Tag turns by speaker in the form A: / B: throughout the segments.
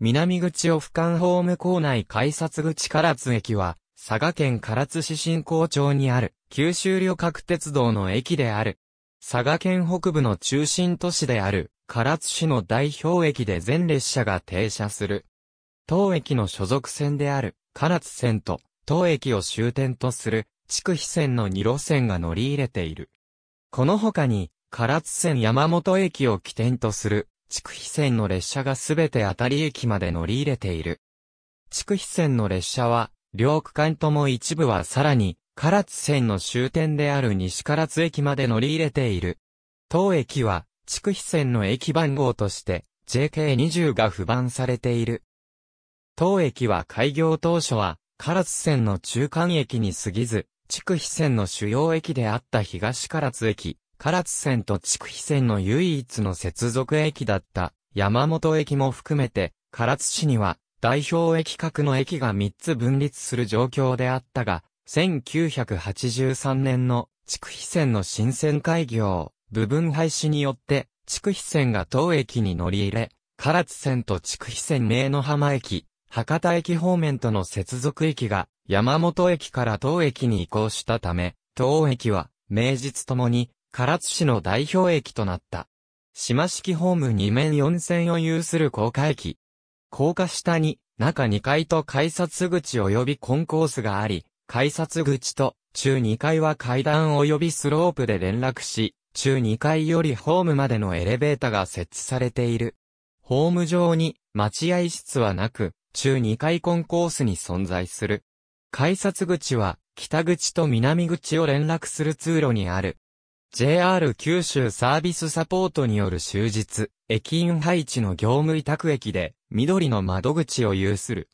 A: 南口を俯瞰ホーム構内改札口唐津駅は、佐賀県唐津市新港町にある、九州旅客鉄道の駅である。佐賀県北部の中心都市である、唐津市の代表駅で全列車が停車する。当駅の所属線である、唐津線と、当駅を終点とする、筑肥線の2路線が乗り入れている。この他に、唐津線山本駅を起点とする、筑肥線の列車がすべて当たり駅まで乗り入れている。筑肥線の列車は、両区間とも一部はさらに、唐津線の終点である西唐津駅まで乗り入れている。当駅は、筑肥線の駅番号として、JK20 が付番されている。当駅は開業当初は、唐津線の中間駅に過ぎず、筑肥線の主要駅であった東唐津駅、唐津線と筑肥線の唯一の接続駅だった山本駅も含めて、唐津市には代表駅格の駅が3つ分立する状況であったが、1983年の筑肥線の新線開業、部分廃止によって、筑肥線が当駅に乗り入れ、唐津線と筑肥線名の浜駅、博多駅方面との接続駅が山本駅から当駅に移行したため、当駅は、名実ともに唐津市の代表駅となった。島式ホーム2面4線を有する高架駅。高架下に、中2階と改札口及びコンコースがあり、改札口と中2階は階段及びスロープで連絡し、中2階よりホームまでのエレベータが設置されている。ホーム上に待合室はなく、中2階コンコースに存在する。改札口は北口と南口を連絡する通路にある。JR 九州サービスサポートによる終日、駅員配置の業務委託駅で、緑の窓口を有する。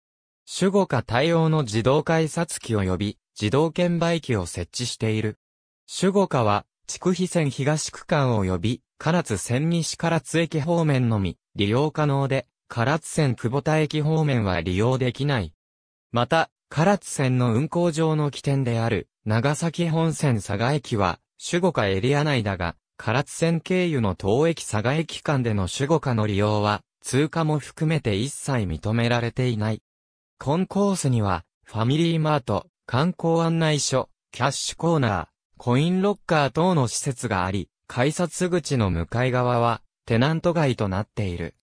A: 主語化対応の自動改札機及び、自動券売機を設置している。主語化は、筑肥線東区間及び、唐津線西唐津駅方面のみ、利用可能で、唐津線久保田駅方面は利用できない。また、唐津線の運行上の起点である、長崎本線佐賀駅は、守護下エリア内だが、唐津線経由の東駅佐賀駅間での守護下の利用は、通過も含めて一切認められていない。コンコースには、ファミリーマート、観光案内所、キャッシュコーナー、コインロッカー等の施設があり、改札口の向かい側は、テナント街となっている。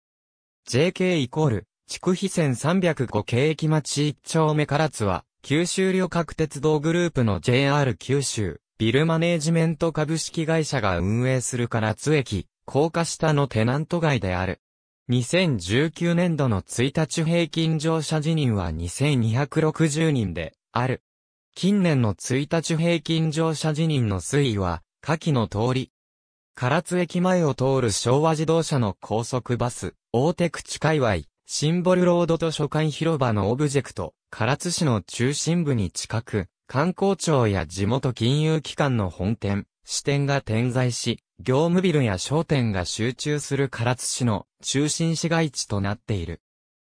A: JK イコール、筑肥線305系駅町1丁目唐津は、九州旅客鉄道グループの JR 九州、ビルマネージメント株式会社が運営する唐津駅、高架下のテナント街である。2019年度の1日平均乗車辞任は2260人である。近年の1日平均乗車辞任の推移は、下記の通り。唐津駅前を通る昭和自動車の高速バス、大手口界隈、シンボルロードと書館広場のオブジェクト、唐津市の中心部に近く、観光庁や地元金融機関の本店、支店が点在し、業務ビルや商店が集中する唐津市の中心市街地となっている。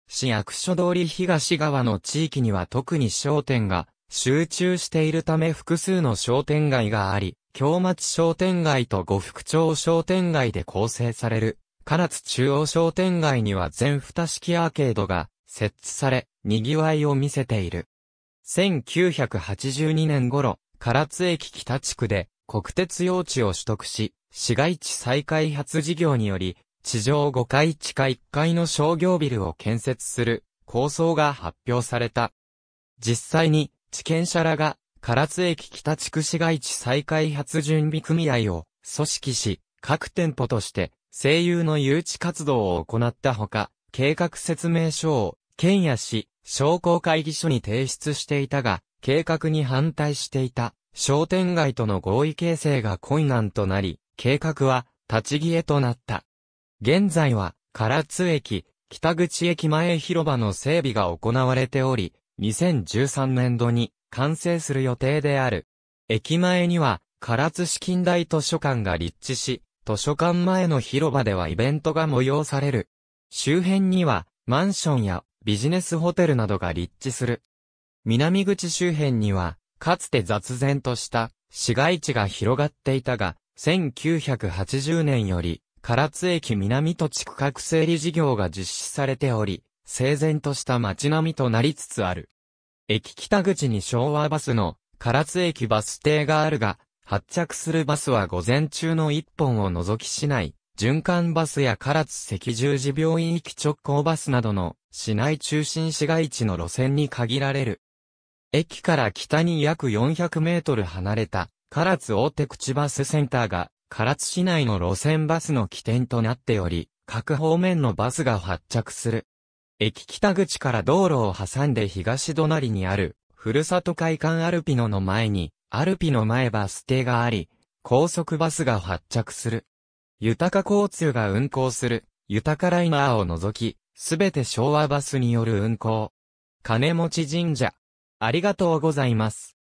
A: 市役所通り東側の地域には特に商店が集中しているため複数の商店街があり、京町商店街と呉服町商店街で構成される、唐津中央商店街には全蓋式アーケードが設置され、賑わいを見せている。1982年頃、唐津駅北地区で国鉄用地を取得し、市街地再開発事業により、地上5階地下1階の商業ビルを建設する構想が発表された。実際に、地権者らが、唐津駅北地区市街地再開発準備組合を組織し、各店舗として、声優の誘致活動を行ったほか、計画説明書を県や市、商工会議所に提出していたが、計画に反対していた商店街との合意形成が困難となり、計画は立ち消えとなった。現在は、唐津駅、北口駅前広場の整備が行われており、2013年度に完成する予定である。駅前には、唐津市近代図書館が立地し、図書館前の広場ではイベントが催される。周辺には、マンションやビジネスホテルなどが立地する。南口周辺には、かつて雑然とした市街地が広がっていたが、1980年より、唐津駅南土地区画整理事業が実施されており、整然とした街並みとなりつつある。駅北口に昭和バスの唐津駅バス停があるが、発着するバスは午前中の一本を除きしない、循環バスや唐津赤十字病院行き直行バスなどの市内中心市街地の路線に限られる。駅から北に約400メートル離れた、唐津大手口バスセンターが、唐津市内の路線バスの起点となっており、各方面のバスが発着する。駅北口から道路を挟んで東隣にある、ふるさと会館アルピノの前に、アルピノ前バス停があり、高速バスが発着する。豊か交通が運行する、豊かライナーを除き、すべて昭和バスによる運行。金持神社。ありがとうございます。